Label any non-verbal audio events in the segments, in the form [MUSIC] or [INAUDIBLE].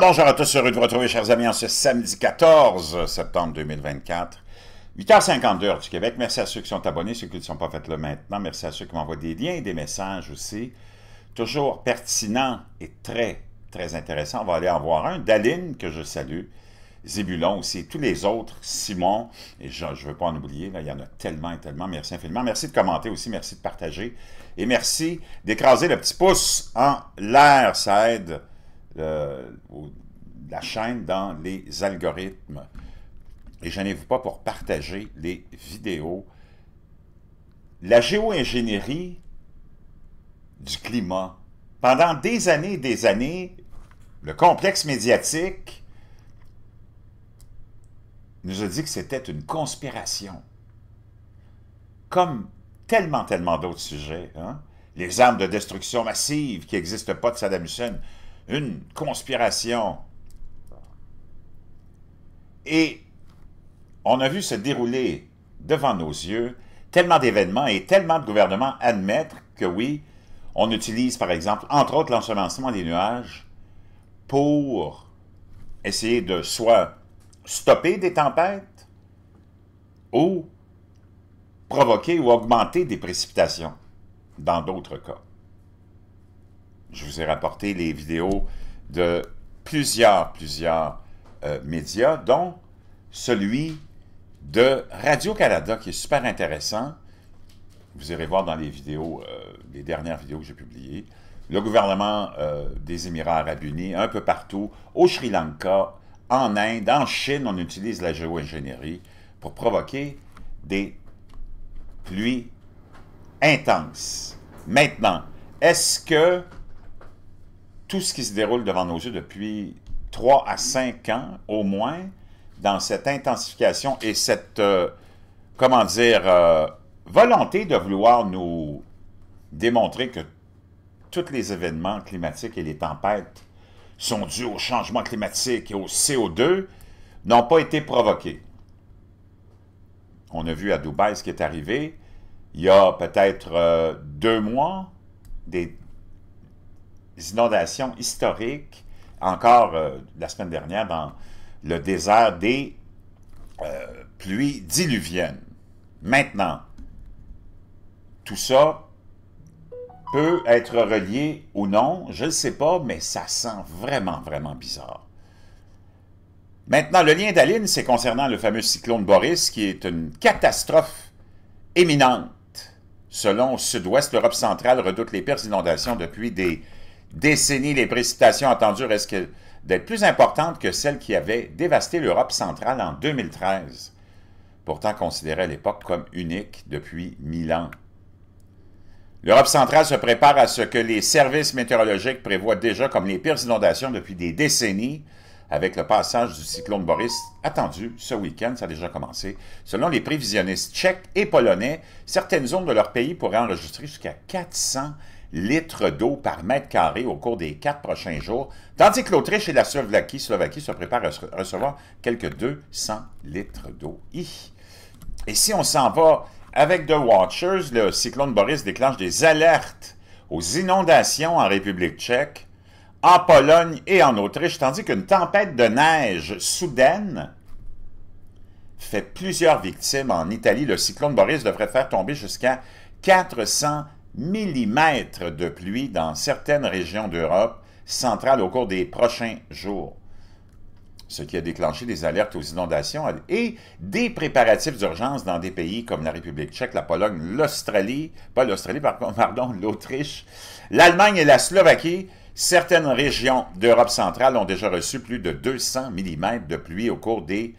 bonjour à tous, heureux de vous retrouver chers amis en ce samedi 14 septembre 2024. 8h52 du Québec. Merci à ceux qui sont abonnés, ceux qui ne sont pas faits le maintenant. Merci à ceux qui m'envoient des liens et des messages aussi. Toujours pertinent et très, très intéressant. On va aller en voir un. Daline, que je salue. Zébulon aussi, tous les autres, Simon, et je ne veux pas en oublier, il y en a tellement tellement, merci infiniment. Merci de commenter aussi, merci de partager, et merci d'écraser le petit pouce en l'air, ça aide euh, la chaîne dans les algorithmes. Et je n'ai vu pas pour partager les vidéos. La géo-ingénierie du climat. Pendant des années et des années, le complexe médiatique nous a dit que c'était une conspiration. Comme tellement, tellement d'autres sujets. Hein. Les armes de destruction massive qui n'existent pas de Saddam Hussein une conspiration. Et on a vu se dérouler devant nos yeux tellement d'événements et tellement de gouvernements admettre que oui, on utilise par exemple, entre autres, l'ensemencement des nuages pour essayer de soit stopper des tempêtes ou provoquer ou augmenter des précipitations dans d'autres cas. Je vous ai rapporté les vidéos de plusieurs, plusieurs euh, médias, dont celui de Radio-Canada, qui est super intéressant. Vous irez voir dans les vidéos, euh, les dernières vidéos que j'ai publiées. Le gouvernement euh, des Émirats arabes unis, un peu partout, au Sri Lanka, en Inde, en Chine, on utilise la géo-ingénierie pour provoquer des pluies intenses. Maintenant, est-ce que tout ce qui se déroule devant nos yeux depuis trois à cinq ans au moins, dans cette intensification et cette, euh, comment dire, euh, volonté de vouloir nous démontrer que tous les événements climatiques et les tempêtes sont dus au changement climatique et au CO2 n'ont pas été provoqués. On a vu à Dubaï ce qui est arrivé il y a peut-être euh, deux mois, des inondations historiques, encore euh, la semaine dernière, dans le désert des euh, pluies diluviennes. Maintenant, tout ça peut être relié ou non, je ne sais pas, mais ça sent vraiment, vraiment bizarre. Maintenant, le lien d'Aline, c'est concernant le fameux cyclone Boris, qui est une catastrophe éminente. Selon Sud-Ouest, l'Europe centrale redoute les pires inondations depuis des décennies, les précipitations attendues risquent d'être plus importantes que celles qui avaient dévasté l'Europe centrale en 2013, pourtant considérée à l'époque comme unique depuis mille ans. L'Europe centrale se prépare à ce que les services météorologiques prévoient déjà comme les pires inondations depuis des décennies, avec le passage du cyclone Boris attendu ce week-end, ça a déjà commencé. Selon les prévisionnistes tchèques et polonais, certaines zones de leur pays pourraient enregistrer jusqu'à 400 litres d'eau par mètre carré au cours des quatre prochains jours, tandis que l'Autriche et la Slovaquie, se préparent à recevoir quelques 200 litres d'eau. Et si on s'en va avec The Watchers, le cyclone Boris déclenche des alertes aux inondations en République tchèque, en Pologne et en Autriche, tandis qu'une tempête de neige soudaine fait plusieurs victimes en Italie. Le cyclone Boris devrait faire tomber jusqu'à 400 millimètres de pluie dans certaines régions d'Europe centrale au cours des prochains jours, ce qui a déclenché des alertes aux inondations et des préparatifs d'urgence dans des pays comme la République tchèque, la Pologne, l'Australie, pas l'Australie, [LAUGHS] pardon, l'Autriche, l'Allemagne et la Slovaquie. Certaines régions d'Europe centrale ont déjà reçu plus de 200 millimètres de pluie au cours des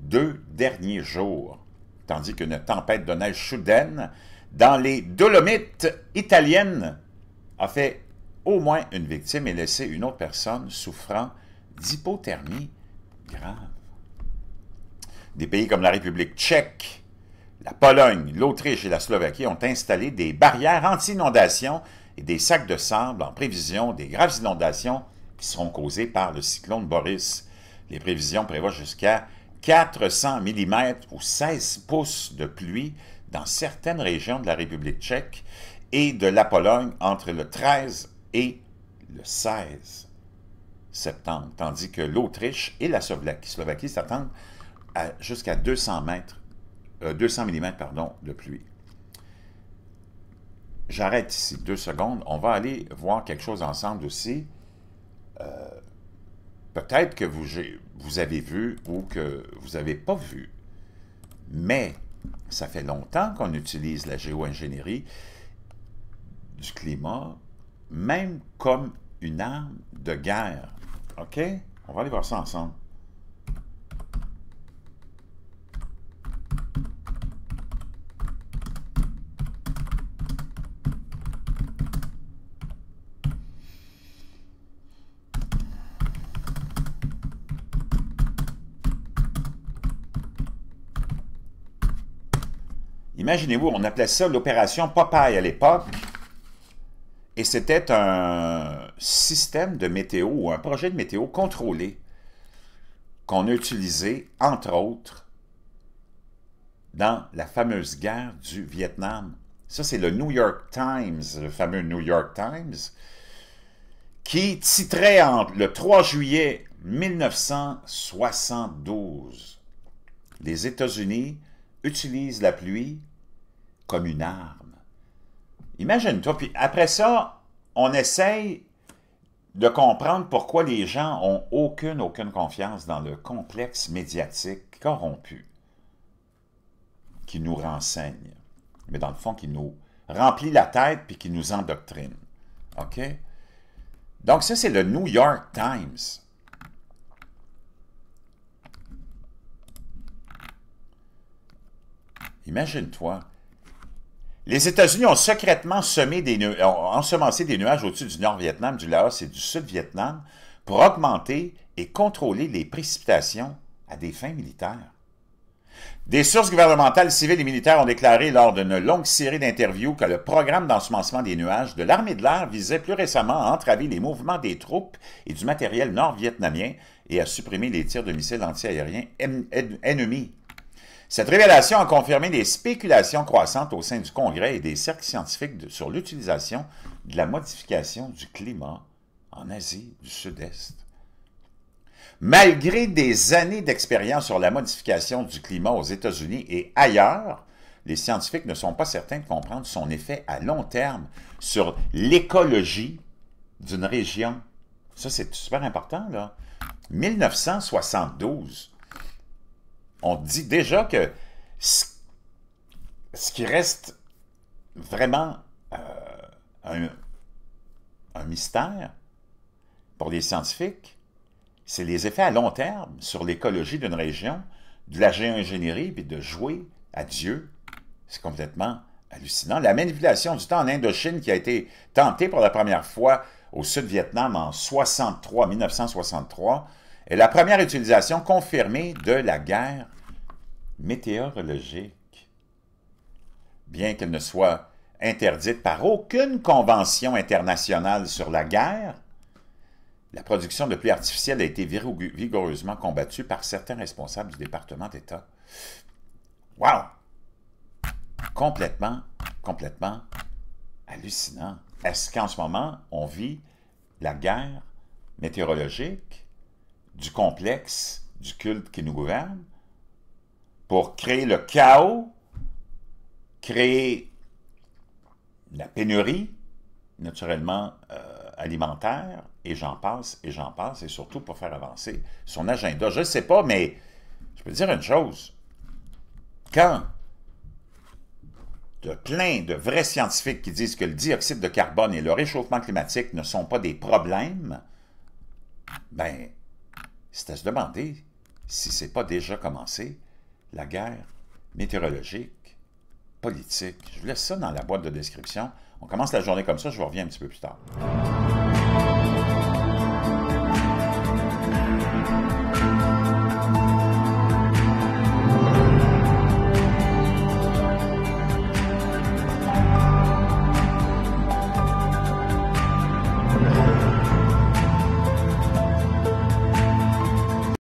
deux derniers jours, tandis qu'une tempête de neige soudaine dans les Dolomites italiennes, a fait au moins une victime et laissé une autre personne souffrant d'hypothermie grave. Des pays comme la République tchèque, la Pologne, l'Autriche et la Slovaquie ont installé des barrières anti inondations et des sacs de sable en prévision des graves inondations qui seront causées par le cyclone Boris. Les prévisions prévoient jusqu'à 400 mm ou 16 pouces de pluie dans certaines régions de la République tchèque et de la Pologne entre le 13 et le 16 septembre, tandis que l'Autriche et la Slovaquie s'attendent jusqu'à 200, mètres, 200 euh, mm pardon, de pluie. J'arrête ici deux secondes. On va aller voir quelque chose ensemble aussi. Euh, peut-être que vous, vous avez vu ou que vous n'avez pas vu, mais ça fait longtemps qu'on utilise la géo-ingénierie du climat, même comme une arme de guerre. OK? On va aller voir ça ensemble. Imaginez-vous, on appelait ça l'opération Popeye à l'époque. Et c'était un système de météo un projet de météo contrôlé qu'on a utilisé, entre autres, dans la fameuse guerre du Vietnam. Ça, c'est le New York Times, le fameux New York Times, qui titrait le 3 juillet 1972 « Les États-Unis utilisent la pluie comme une arme. Imagine-toi, puis après ça, on essaye de comprendre pourquoi les gens ont aucune, aucune confiance dans le complexe médiatique corrompu qui nous renseigne, mais dans le fond, qui nous remplit la tête puis qui nous endoctrine. OK? Donc, ça, c'est le New York Times. Imagine-toi, les États-Unis ont secrètement semé ensemencé des nuages au-dessus du Nord-Vietnam, du Laos et du Sud-Vietnam pour augmenter et contrôler les précipitations à des fins militaires. Des sources gouvernementales, civiles et militaires ont déclaré lors d'une longue série d'interviews que le programme d'ensemencement des nuages de l'armée de l'air visait plus récemment à entraver les mouvements des troupes et du matériel nord-vietnamien et à supprimer les tirs de missiles antiaériens ennemis cette révélation a confirmé des spéculations croissantes au sein du Congrès et des cercles scientifiques sur l'utilisation de la modification du climat en Asie du Sud-Est. Malgré des années d'expérience sur la modification du climat aux États-Unis et ailleurs, les scientifiques ne sont pas certains de comprendre son effet à long terme sur l'écologie d'une région. Ça, c'est super important, là. 1972, on dit déjà que ce, qui reste vraiment euh, un, mystère pour les scientifiques, c'est les effets à long terme sur l'écologie d'une région, de la géo-ingénierie, puis de jouer à Dieu. C'est complètement hallucinant. La manipulation du temps en Indochine qui a été tentée pour la première fois au Sud-Vietnam en 63, 1963, est la première utilisation confirmée de la guerre météorologique, bien qu'elle ne soit interdite par aucune convention internationale sur la guerre, la production de pluie artificielle a été vigoureusement combattue par certains responsables du département d'État. Wow! Complètement, complètement hallucinant. Est-ce qu'en ce moment, on vit la guerre météorologique du complexe du culte qui nous gouverne pour créer le chaos, créer la pénurie, naturellement euh, alimentaire, et j'en passe, et j'en passe, et surtout pour faire avancer son agenda. Je ne sais pas, mais je peux dire une chose. Quand de plein de vrais scientifiques qui disent que le dioxyde de carbone et le réchauffement climatique ne sont pas des problèmes, ben, c'est à se demander si ce n'est pas déjà commencé la guerre météorologique, politique. Je vous laisse ça dans la boîte de description. On commence la journée comme ça, je vous reviens un petit peu plus tard.